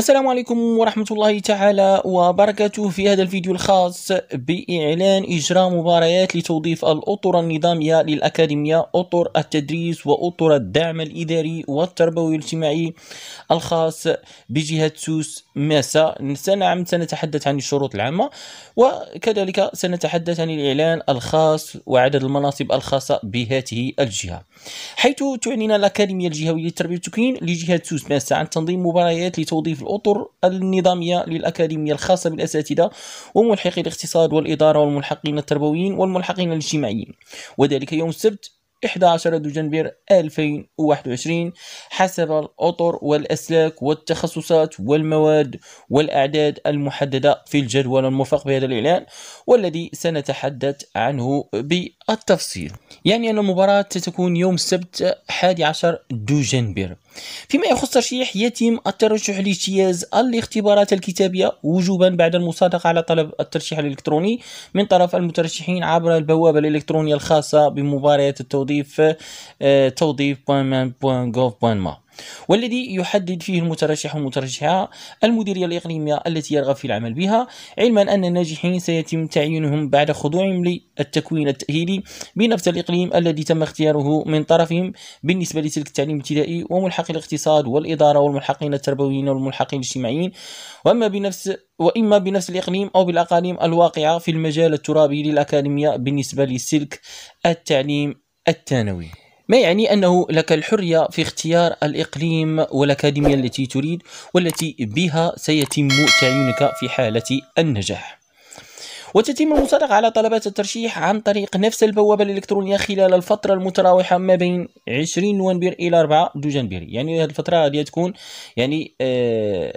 السلام عليكم ورحمة الله تعالى وبركاته في هذا الفيديو الخاص بإعلان إجراء مباريات لتوظيف الأطر النظامية للأكاديمية أطر التدريس وأطر الدعم الإداري والتربوي الاجتماعي الخاص بجهة سوس ماسا سنعم سنتحدث عن الشروط العامة وكذلك سنتحدث عن الإعلان الخاص وعدد المناصب الخاصة بهذه الجهة حيث تعلن الأكاديمية الجهوية للتربية والتكوين لجهة سوس ماسا عن تنظيم مباريات لتوظيف الأطر النظامية للأكاديمية الخاصة بالأساتذة وملحقي الاقتصاد والإدارة والملحقين التربويين والملحقين الاجتماعيين وذلك يوم السبت 11 دجنبر 2021 حسب الأطر والأسلاك والتخصصات والمواد والأعداد المحددة في الجدول المرفق بهذا الإعلان والذي سنتحدث عنه بالتفصيل يعني أن المباراة ستكون يوم السبت 11 دجنبر فيما يخص ترشيح يتم الترشح لاجتياز الاختبارات الكتابية وجوبا بعد المصادقة على طلب الترشيح الإلكتروني من طرف المترشحين عبر البوابة الإلكترونية الخاصة بمباريات التوظيف آه، توظيف.gov.ma والذي يحدد فيه المترشح والمترشحة المديرية الإقليمية التي يرغب في العمل بها علما أن الناجحين سيتم تعيينهم بعد خضوعهم للتكوين التأهيلي بنفس الإقليم الذي تم اختياره من طرفهم بالنسبة لتلك التعليم الابتدائي وملحقي الاقتصاد والإدارة والملحقين التربويين والملحقين الاجتماعيين وأما بنفس وإما بنفس الإقليم أو بالأقاليم الواقعة في المجال الترابي للأكاديمية بالنسبة لسلك التعليم الثانوي ما يعني أنه لك الحرية في اختيار الإقليم والأكاديمية التي تريد والتي بها سيتم تعيينك في حالة النجاح وتتم المصادقة على طلبات الترشيح عن طريق نفس البوابة الإلكترونية خلال الفترة المتراوحة ما بين 20 نوفمبر إلى 4 دجنبر يعني هذه الفترة هذه تكون يعني آه،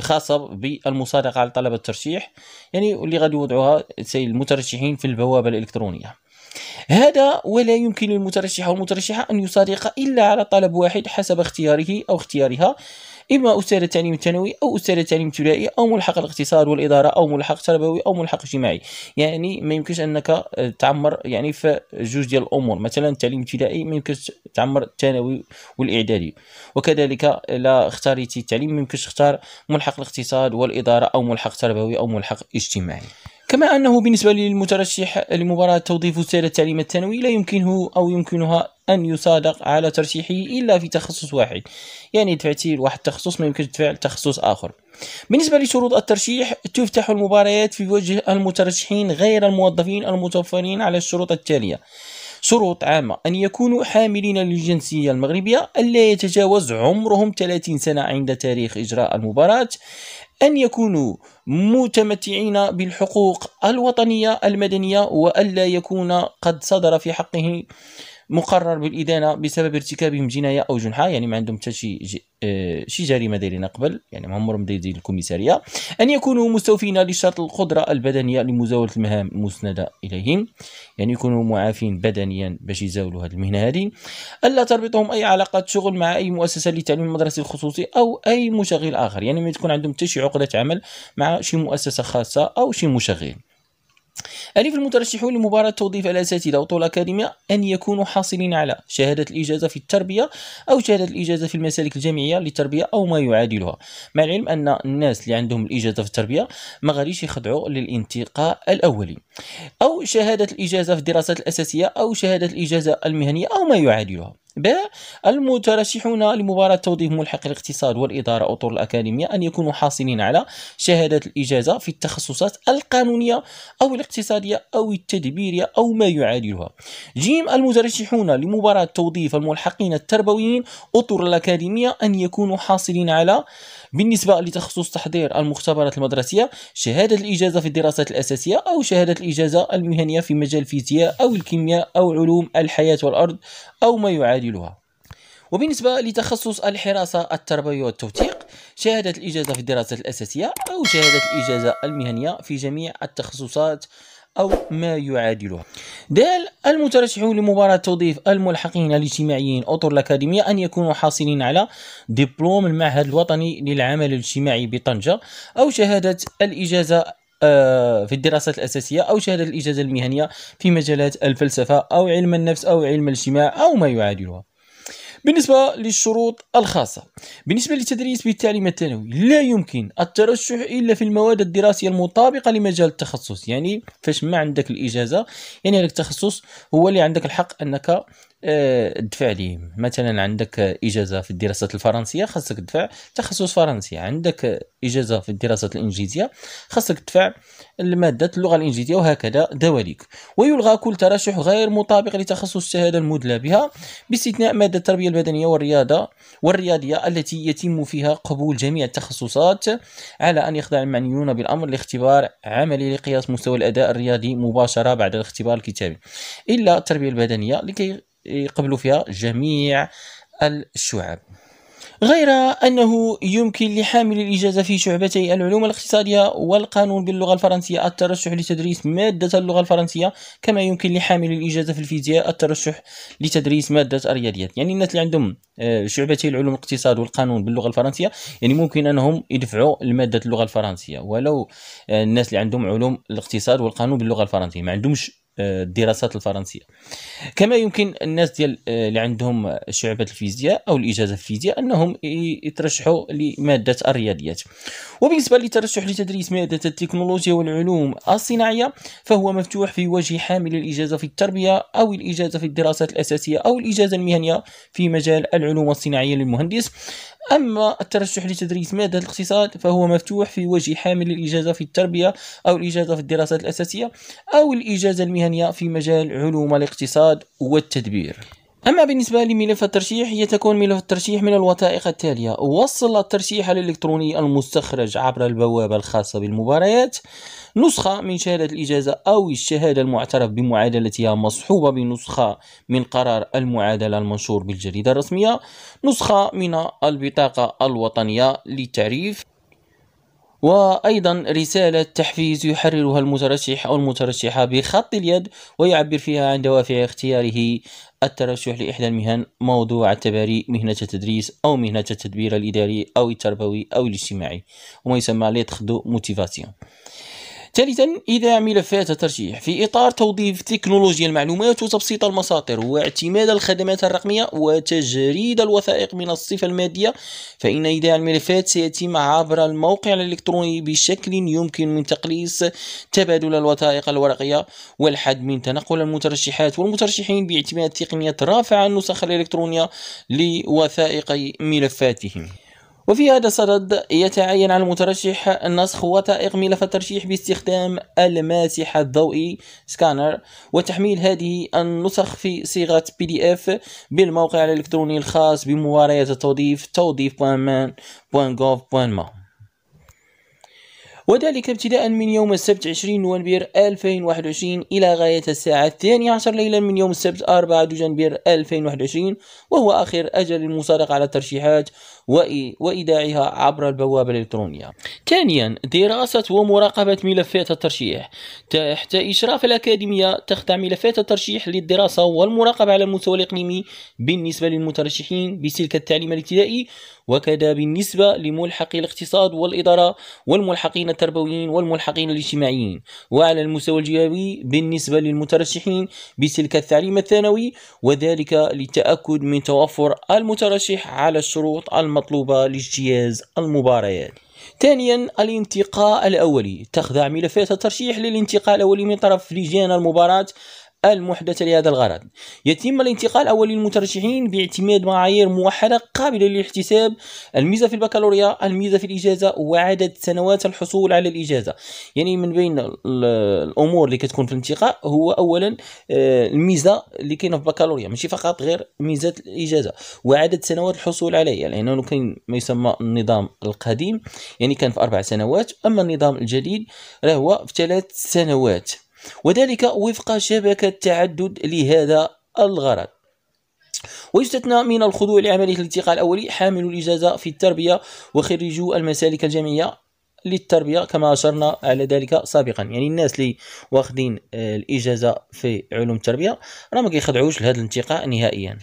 خاصة بالمصادقة على طلب الترشيح يعني اللي غادي يوضعوها المترشحين في البوابة الإلكترونية هذا ولا يمكن للمترشح أو المترشحة أن يصادق إلا على طلب واحد حسب اختياره أو اختيارها إما أستاذ التعليم الثانوي أو أستاذ التعليم الابتدائي أو ملحق الاقتصاد والإدارة أو ملحق تربوي أو ملحق اجتماعي يعني ما يمكنش أنك تعمر يعني في جوج ديال الأمور مثلا التعليم الابتدائي ما يمكنش تعمر الثانوي والإعدادي وكذلك لا اختاريتي التعليم ما يمكنش تختار ملحق الاقتصاد والإدارة أو ملحق تربوي أو ملحق اجتماعي كما أنه بالنسبة للمترشح لمباراة توظيف أستاذ التعليم الثانوي لا يمكنه أو يمكنها أن يصادق على ترشيحه إلا في تخصص واحد يعني دفعتي لواحد التخصص ما يمكنش تدفع لتخصص آخر بالنسبة لشروط الترشيح تفتح المباريات في وجه المترشحين غير الموظفين المتوفرين على الشروط التالية شروط عامة أن يكونوا حاملين للجنسية المغربية ألا يتجاوز عمرهم 30 سنة عند تاريخ إجراء المباراة أن يكونوا متمتعين بالحقوق الوطنية المدنية وألا يكون قد صدر في حقه مقرر بالادانه بسبب ارتكابهم جنايه او جنحه يعني ما عندهم حتى شي آه، شي جريمه دايرينها قبل يعني ما عمرهم دايرين الكوميساريه ان يكونوا مستوفين لشرط القدره البدنيه لمزاوله المهام المسنده اليهم يعني يكونوا معافين بدنيا باش يزاولوا هذه المهنه هذه الا تربطهم اي علاقه شغل مع اي مؤسسه للتعليم المدرسي الخصوصي او اي مشغل اخر يعني ما تكون عندهم حتى شي عقده عمل مع شي مؤسسه خاصه او شي مشغل ألف المترشحون لمباراة توظيف الأساتذة وطول أكاديمية أن يكونوا حاصلين على شهادة الإجازة في التربية أو شهادة الإجازة في المسالك الجامعية للتربية أو ما يعادلها مع العلم أن الناس اللي عندهم الإجازة في التربية ما غاديش يخضعوا للانتقاء الأولي أو شهادة الإجازة في الدراسات الأساسية أو شهادة الإجازة المهنية أو ما يعادلها ب المترشحون لمباراة توظيف ملحق الاقتصاد والإدارة أطر الأكاديمية أن يكونوا حاصلين على شهادة الإجازة في التخصصات القانونية أو الاقتصادية أو التدبيرية أو ما يعادلها جيم المترشحون لمباراة توظيف الملحقين التربويين أطر الأكاديمية أن يكونوا حاصلين على بالنسبة لتخصص تحضير المختبرات المدرسية شهادة الإجازة في الدراسات الأساسية أو شهادة الإجازة المهنية في مجال الفيزياء أو الكيمياء أو علوم الحياة والأرض أو ما يعادلها يعادلها وبالنسبة لتخصص الحراسة التربوية والتوثيق شهادة الإجازة في الدراسة الأساسية أو شهادة الإجازة المهنية في جميع التخصصات أو ما يعادلها دال المترشحون لمباراة توظيف الملحقين الاجتماعيين أطر الأكاديمية أن يكونوا حاصلين على دبلوم المعهد الوطني للعمل الاجتماعي بطنجة أو شهادة الإجازة آه، في الدراسات الأساسية أو شهادة الإجازة المهنية في مجالات الفلسفة أو علم النفس أو علم الاجتماع أو ما يعادلها بالنسبة للشروط الخاصة بالنسبة للتدريس بالتعليم الثانوي لا يمكن الترشح إلا في المواد الدراسية المطابقة لمجال التخصص يعني فاش ما عندك الإجازة يعني هذاك التخصص هو اللي عندك الحق أنك تدفع آه، ليهم مثلا عندك اجازه في الدراسات الفرنسيه خاصك تدفع تخصص فرنسي عندك اجازه في الدراسات الانجليزيه خاصك تدفع لماده اللغه الانجليزيه وهكذا دواليك ويلغى كل ترشح غير مطابق لتخصص الشهاده المدلى بها باستثناء ماده التربيه البدنيه والرياضه والرياضيه التي يتم فيها قبول جميع التخصصات على ان يخضع المعنيون بالامر لاختبار عملي لقياس مستوى الاداء الرياضي مباشره بعد الاختبار الكتابي الا التربيه البدنيه لكي يقبلوا فيها جميع الشعب غير أنه يمكن لحامل الإجازة في شعبتي العلوم الاقتصادية والقانون باللغة الفرنسية الترشح لتدريس مادة اللغة الفرنسية كما يمكن لحامل الإجازة في الفيزياء الترشح لتدريس مادة الرياضيات يعني الناس اللي عندهم آه، شعبتي العلوم الاقتصاد والقانون باللغة الفرنسية يعني ممكن أنهم يدفعوا لمادة اللغة الفرنسية ولو آه، الناس اللي عندهم علوم الاقتصاد والقانون باللغة الفرنسية ما عندهمش الدراسات الفرنسيه كما يمكن الناس ديال آه، اللي عندهم شعبه الفيزياء او الاجازه في الفيزياء انهم يترشحوا لماده الرياضيات وبالنسبه للترشح لتدريس ماده التكنولوجيا والعلوم الصناعيه فهو مفتوح في وجه حامل الاجازه في التربيه او الاجازه في الدراسات الاساسيه او الاجازه المهنيه في مجال العلوم الصناعيه للمهندس أما الترشح لتدريس مادة الاقتصاد فهو مفتوح في وجه حامل الإجازة في التربية أو الإجازة في الدراسات الأساسية أو الإجازة المهنية في مجال علوم الاقتصاد والتدبير أما بالنسبة لملف الترشيح يتكون ملف الترشيح من الوثائق التالية وصل الترشيح الإلكتروني المستخرج عبر البوابة الخاصة بالمباريات نسخة من شهادة الإجازة أو الشهادة المعترف بمعادلتها مصحوبة بنسخة من قرار المعادلة المنشور بالجريدة الرسمية نسخة من البطاقة الوطنية للتعريف وأيضا رسالة تحفيز يحررها المترشح أو المترشحة بخط اليد ويعبر فيها عن دوافع اختياره الترشح لإحدى المهن موضوع التباري مهنة التدريس أو مهنة التدبير الإداري أو التربوي أو الاجتماعي وما يسمى ليتخدو موتيفاسيون ثالثا إذاع ملفات الترشيح في إطار توظيف تكنولوجيا المعلومات وتبسيط المصادر واعتماد الخدمات الرقمية وتجريد الوثائق من الصفة المادية فإن إذاع الملفات سيتم عبر الموقع الإلكتروني بشكل يمكن من تقليص تبادل الوثائق الورقية والحد من تنقل المترشحات والمترشحين باعتماد تقنية رافعة النسخ الإلكترونية لوثائق ملفاتهم وفي هذا الصدد يتعين على المترشح نسخ وثائق ملف الترشيح باستخدام الماسح الضوئي سكانر وتحميل هذه النسخ في صيغة بي دي اف بالموقع الإلكتروني الخاص بمباريات التوظيف توظيف.man.gov.ma وذلك ابتداء من يوم السبت 20 نوفمبر 2021 إلى غاية الساعة الثانية عشر ليلا من يوم السبت 4 دجنبر 2021 وهو آخر أجل المصادقة على الترشيحات وإيداعها عبر البوابة الإلكترونية ثانيا دراسة ومراقبة ملفات الترشيح تحت إشراف الأكاديمية تخضع ملفات الترشيح للدراسة والمراقبة على المستوى الإقليمي بالنسبة للمترشحين بسلك التعليم الابتدائي وكذا بالنسبة لملحقي الاقتصاد والإدارة والملحقين التربويين والملحقين الاجتماعيين وعلى المستوى الجهوي بالنسبة للمترشحين بسلك التعليم الثانوي وذلك للتأكد من توفر المترشح على الشروط المطلوبة لاجتياز المباريات ثانيا الانتقاء الأولي تخضع ملفات الترشيح للانتقاء الأولي من طرف لجان المباراة المحدثة لهذا الغرض يتم الانتقال أول للمترشحين باعتماد معايير موحدة قابلة للاحتساب الميزة في البكالوريا الميزة في الإجازة وعدد سنوات الحصول على الإجازة يعني من بين الأمور اللي كتكون في الانتقاء هو أولا آه، الميزة اللي كاينة في البكالوريا ماشي فقط غير ميزة الإجازة وعدد سنوات الحصول عليها لأنه يعني كاين ما يسمى النظام القديم يعني كان في أربع سنوات أما النظام الجديد راه هو في ثلاث سنوات وذلك وفق شبكة تعدد لهذا الغرض ويستثنى من الخضوع لعملية الالتقاء الأولي حامل الإجازة في التربية وخريجو المسالك الجامعية للتربية كما أشرنا على ذلك سابقا يعني الناس اللي واخدين آه، الإجازة في علوم التربية راه ما كيخضعوش لهذا الانتقاء نهائيا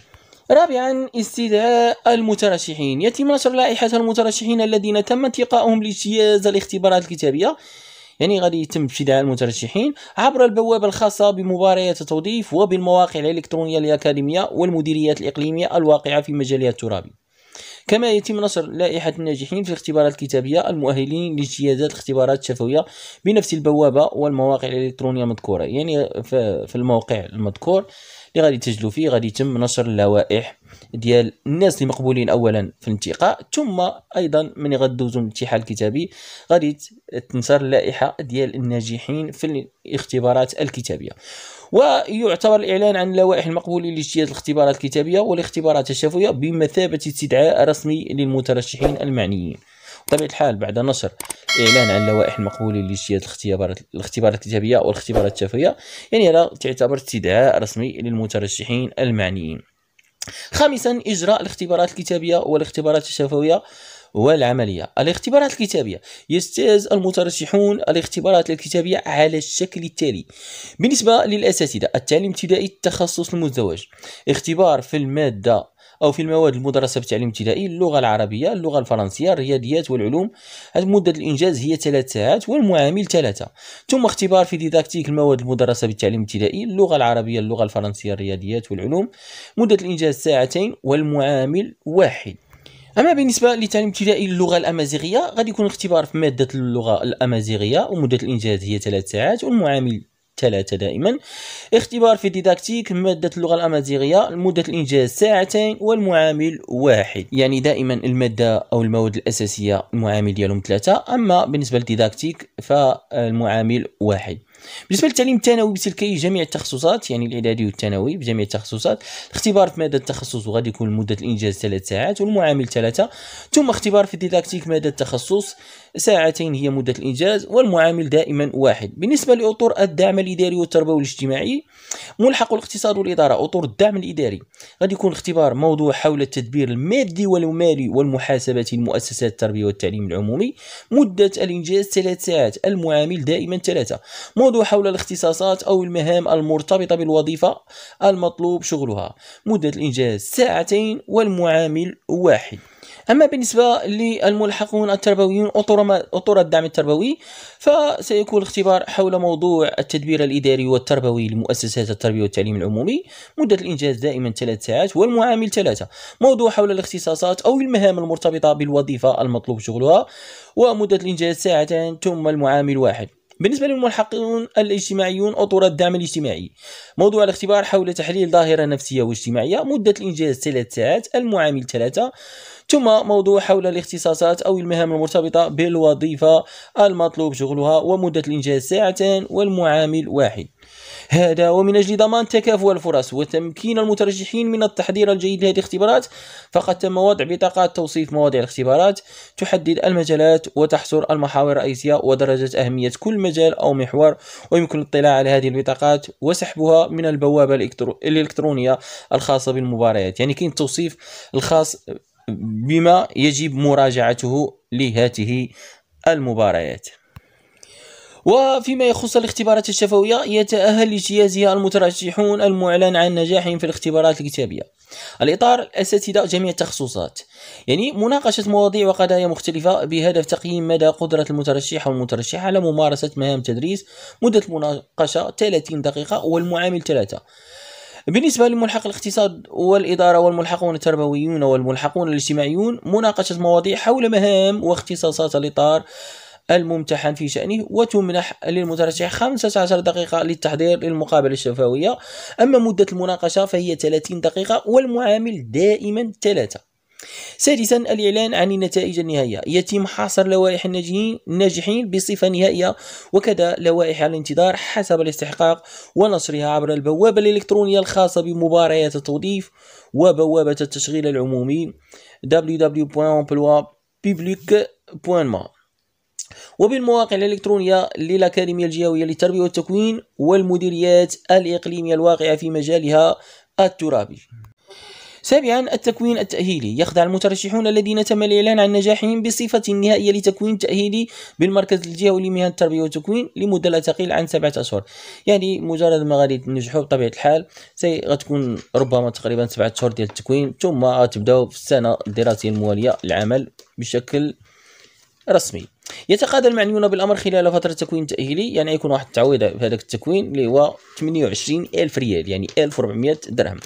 رابعا استدعاء المترشحين يتم نشر لائحة المترشحين الذين تم انتقاؤهم لاجتياز الاختبارات الكتابية يعني غادي يتم ابتداء المترشحين عبر البوابه الخاصه بمباريات التوظيف وبالمواقع الالكترونيه للاكاديميه والمديريات الاقليميه الواقعه في مجالها الترابي كما يتم نشر لائحة الناجحين في الاختبارات الكتابية المؤهلين لاجتيازات الاختبارات الشفوية بنفس البوابة والمواقع الإلكترونية المذكورة يعني في الموقع المذكور اللي غادي يتسجلوا فيه غادي يتم نشر اللوائح ديال الناس اللي مقبولين اولا في الانتقاء ثم ايضا من غدوزوا الامتحان الكتابي غادي تنشر اللائحه ديال الناجحين في الاختبارات الكتابيه ويعتبر الاعلان عن اللوائح المقبولين لاجتياز الاختبارات الكتابيه والاختبارات الشفويه بمثابه استدعاء رسمي للمترشحين المعنيين بطبيعه الحال بعد نشر اعلان عن اللوائح المقبوله لاجتياز الاختبارات الاختبارات الذهبيه والاختبارات الشفويه يعني هذا تعتبر استدعاء رسمي للمترشحين المعنيين خامسا اجراء الاختبارات الكتابيه والاختبارات الشفويه والعمليه الاختبارات الكتابيه يجتاز المترشحون الاختبارات الكتابيه على الشكل التالي بالنسبه للاساتذه التعليم الابتدائي التخصص المزدوج اختبار في الماده أو في المواد المدرسة بالتعليم الابتدائي اللغة العربية اللغة الفرنسية الرياضيات والعلوم مدة الإنجاز هي ثلاث ساعات والمعامل ثلاثة ثم اختبار في ديداكتيك المواد المدرسة بالتعليم الابتدائي اللغة العربية اللغة الفرنسية الرياضيات والعلوم مدة الإنجاز ساعتين والمعامل واحد اما بالنسبه للتعليم الابتدائي اللغه الامازيغيه غادي يكون اختبار في ماده اللغه الامازيغيه ومده الانجاز هي ثلاث ساعات والمعامل ثلاثة دائما اختبار في الديداكتيك مادة اللغة الأمازيغية مدة الإنجاز ساعتين والمعامل واحد يعني دائما المادة أو المواد الأساسية المعامل ديالهم ثلاثة أما بالنسبة للديداكتيك فالمعامل واحد بالنسبه للتعليم الثانوي بتلكي جميع التخصصات يعني الاعدادي والثانوي بجميع التخصصات اختبار في ماده التخصص وغادي يكون مده الانجاز ثلاث ساعات والمعامل ثلاثه ثم اختبار في الديداكتيك ماده التخصص ساعتين هي مده الانجاز والمعامل دائما واحد بالنسبه لاطر الدعم الاداري والتربوي والاجتماعي ملحق الاقتصاد والاداره اطر الدعم الاداري غادي يكون اختبار موضوع حول التدبير المادي والمالي والمحاسبه المؤسسات التربيه والتعليم العمومي مده الانجاز ثلاث ساعات المعامل دائما ثلاثه موضوع حول الاختصاصات أو المهام المرتبطة بالوظيفة المطلوب شغلها مدة الإنجاز ساعتين والمعامل واحد أما بالنسبة للملحقون التربويون أطر الدعم التربوي فسيكون الاختبار حول موضوع التدبير الإداري والتربوي لمؤسسات التربية والتعليم العمومي مدة الإنجاز دائما ثلاث ساعات والمعامل ثلاثة موضوع حول الاختصاصات أو المهام المرتبطة بالوظيفة المطلوب شغلها ومدة الإنجاز ساعتان ثم المعامل واحد بالنسبة للملحقون الاجتماعيون أطر الدعم الاجتماعي موضوع الاختبار حول تحليل ظاهرة نفسية واجتماعية مدة الإنجاز ثلاث ساعات المعامل ثلاثة ثم موضوع حول الاختصاصات أو المهام المرتبطة بالوظيفة المطلوب شغلها ومدة الإنجاز ساعتان والمعامل واحد هذا ومن أجل ضمان تكافؤ الفرص وتمكين المترشحين من التحضير الجيد لهذه الاختبارات فقد تم وضع بطاقات توصيف مواضيع الاختبارات تحدد المجالات وتحصر المحاور الرئيسية ودرجة أهمية كل مجال أو محور ويمكن الاطلاع على هذه البطاقات وسحبها من البوابة الإلكترونية الخاصة بالمباريات يعني كاين التوصيف الخاص بما يجب مراجعته لهاته المباريات وفيما يخص الاختبارات الشفوية يتأهل لاجتيازها المترشحون المعلن عن نجاحهم في الاختبارات الكتابية الإطار الأساتذة جميع التخصصات يعني مناقشة مواضيع وقضايا مختلفة بهدف تقييم مدى قدرة المترشح والمترشحة على ممارسة مهام التدريس مدة المناقشة 30 دقيقة والمعامل 3 بالنسبة لملحق الاقتصاد والإدارة والملحقون التربويون والملحقون الاجتماعيون مناقشة مواضيع حول مهام واختصاصات الإطار الممتحن في شأنه وتمنح للمترشح 15 دقيقة للتحضير للمقابلة الشفوية أما مدة المناقشة فهي 30 دقيقة والمعامل دائما 3 سادسا الإعلان عن النتائج النهائية يتم حصر لوائح الناجحين بصفة نهائية وكذا لوائح الانتظار حسب الاستحقاق ونشرها عبر البوابة الإلكترونية الخاصة بمباريات التوظيف وبوابة التشغيل العمومي www.emploi.public.ma وبالمواقع الإلكترونية للأكاديمية الجهوية للتربية والتكوين والمديريات الإقليمية الواقعة في مجالها الترابي سابعا التكوين التأهيلي يخضع المترشحون الذين تم الإعلان عن نجاحهم بصفة نهائية لتكوين تأهيلي بالمركز الجهوي لمهن التربية والتكوين لمدة لا تقل عن سبعة أشهر يعني مجرد ما غادي تنجحوا بطبيعة الحال سي غتكون ربما تقريبا سبعة أشهر ديال التكوين ثم غتبداو في السنة الدراسية الموالية العمل بشكل رسمي يتقاضى المعنيون بالامر خلال فتره تكوين تاهيلي يعني يكون واحد التعويض في هذاك التكوين اللي هو 28 الف ريال يعني 1400 درهم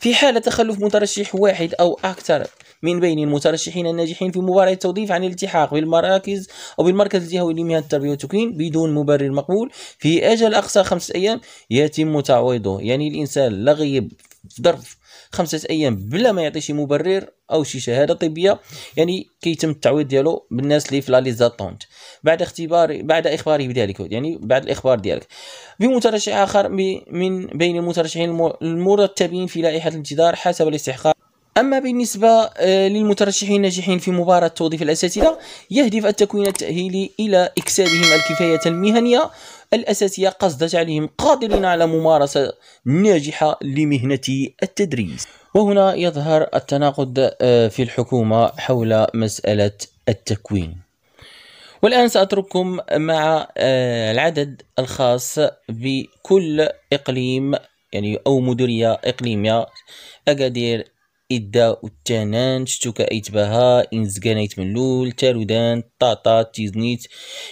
في حاله تخلف مترشح واحد او اكثر من بين المترشحين الناجحين في مباراة التوظيف عن الالتحاق بالمراكز أو بالمركز الجهوي لمهن التربية والتكوين بدون مبرر مقبول في أجل أقصى خمسة أيام يتم تعويضه يعني الإنسان لا غيب في ظرف خمسه ايام بلا ما يعطي شي مبرر او شي شهاده طبيه يعني كيتم التعويض ديالو بالناس اللي في لاليزاتونت بعد اختبار بعد اخباره بذلك يعني بعد الاخبار ديالك بمترشح اخر من بين المترشحين المرتبين في لائحه الانتظار حسب الاستحقاق أما بالنسبة آه، للمترشحين الناجحين في مباراة توظيف الأساتذة يهدف التكوين التأهيلي إلى إكسابهم الكفاية المهنية الأساسية قصد جعلهم قادرين على ممارسة ناجحة لمهنة التدريس وهنا يظهر التناقض آه، في الحكومة حول مسألة التكوين والآن سأترككم مع آه، العدد الخاص بكل إقليم يعني أو مديرية إقليمية أكادير إدا التانان شتوكا انزكانيت من لول تارودان طاطا تيزنيت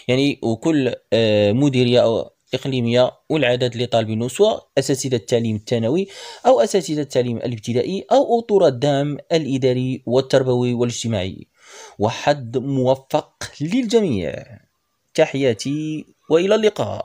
يعني وكل آه، مديرية أو إقليمية والعدد اللي طالبينه سواء أساتذة التعليم الثانوي أو أساتذة التعليم الابتدائي أو أطر الدعم الإداري والتربوي والاجتماعي وحد موفق للجميع تحياتي وإلى اللقاء